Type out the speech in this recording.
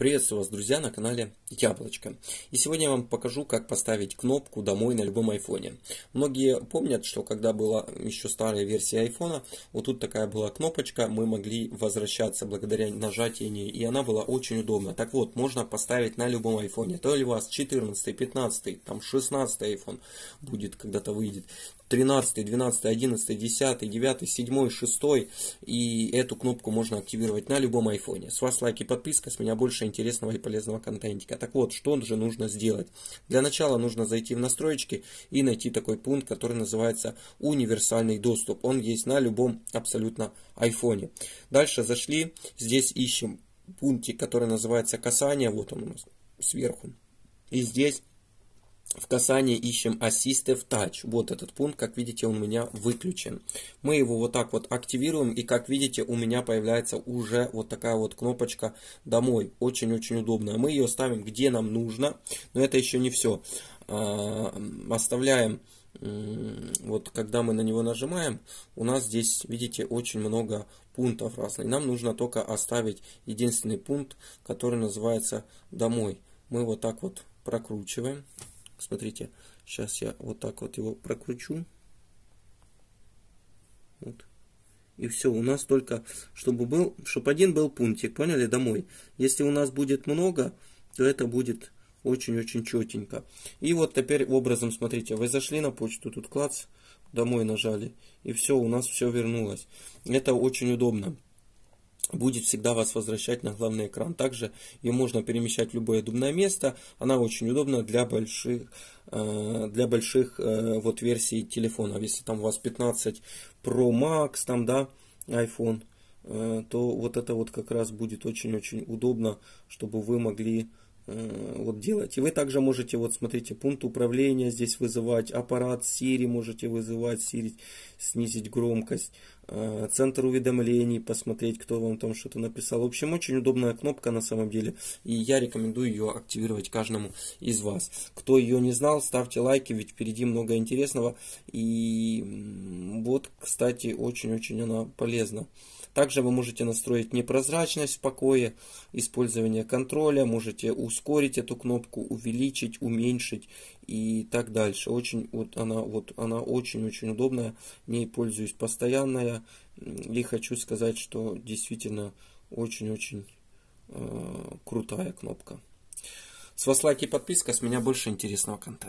Приветствую вас, друзья, на канале Яблочко. И сегодня я вам покажу, как поставить кнопку «Домой» на любом айфоне. Многие помнят, что когда была еще старая версия айфона, вот тут такая была кнопочка, мы могли возвращаться благодаря нажатию ней, и она была очень удобна. Так вот, можно поставить на любом айфоне, то ли у вас 14, 15, там 16 iPhone будет, когда-то выйдет, 13, 12, 11, 10, 9, 7, 6, и эту кнопку можно активировать на любом айфоне. С вас лайки, подписка, с меня больше интересного и полезного контентика. Так вот, что же нужно сделать? Для начала нужно зайти в настройки и найти такой пункт, который называется универсальный доступ. Он есть на любом абсолютно айфоне. Дальше зашли, здесь ищем пунктик, который называется касание, вот он у нас сверху. И здесь в касании ищем Assistive Touch. Вот этот пункт, как видите, он у меня выключен. Мы его вот так вот активируем, и как видите, у меня появляется уже вот такая вот кнопочка «Домой». Очень-очень удобная. Мы ее ставим где нам нужно, но это еще не все. А, оставляем, вот когда мы на него нажимаем, у нас здесь, видите, очень много пунктов разных. Нам нужно только оставить единственный пункт, который называется «Домой». Мы вот так вот прокручиваем. Смотрите, сейчас я вот так вот его прокручу. Вот. И все, у нас только, чтобы был, чтобы один был пунктик, поняли, домой. Если у нас будет много, то это будет очень-очень четенько. И вот теперь образом, смотрите, вы зашли на почту, тут клац, домой нажали, и все, у нас все вернулось. Это очень удобно будет всегда вас возвращать на главный экран. Также ее можно перемещать в любое удобное место. Она очень удобна для больших, э, для больших э, вот версий телефона. Если там у вас 15 Pro Max, там, да, iPhone, э, то вот это вот как раз будет очень-очень удобно, чтобы вы могли вот делать. И вы также можете, вот смотрите, пункт управления здесь вызывать, аппарат Siri можете вызывать, Siri снизить громкость, Э, центр уведомлений, посмотреть, кто вам там что-то написал. В общем, очень удобная кнопка на самом деле, и я рекомендую ее активировать каждому из вас. Кто ее не знал, ставьте лайки, ведь впереди много интересного, и вот, кстати, очень-очень она полезна. Также вы можете настроить непрозрачность в покое, использование контроля, можете ускорить эту кнопку, увеличить, уменьшить и так дальше. Очень, вот она, вот она очень-очень удобная, ней пользуюсь постоянно я и хочу сказать, что действительно очень-очень э, крутая кнопка. С вас лайки и подписка, с меня больше интересного контента.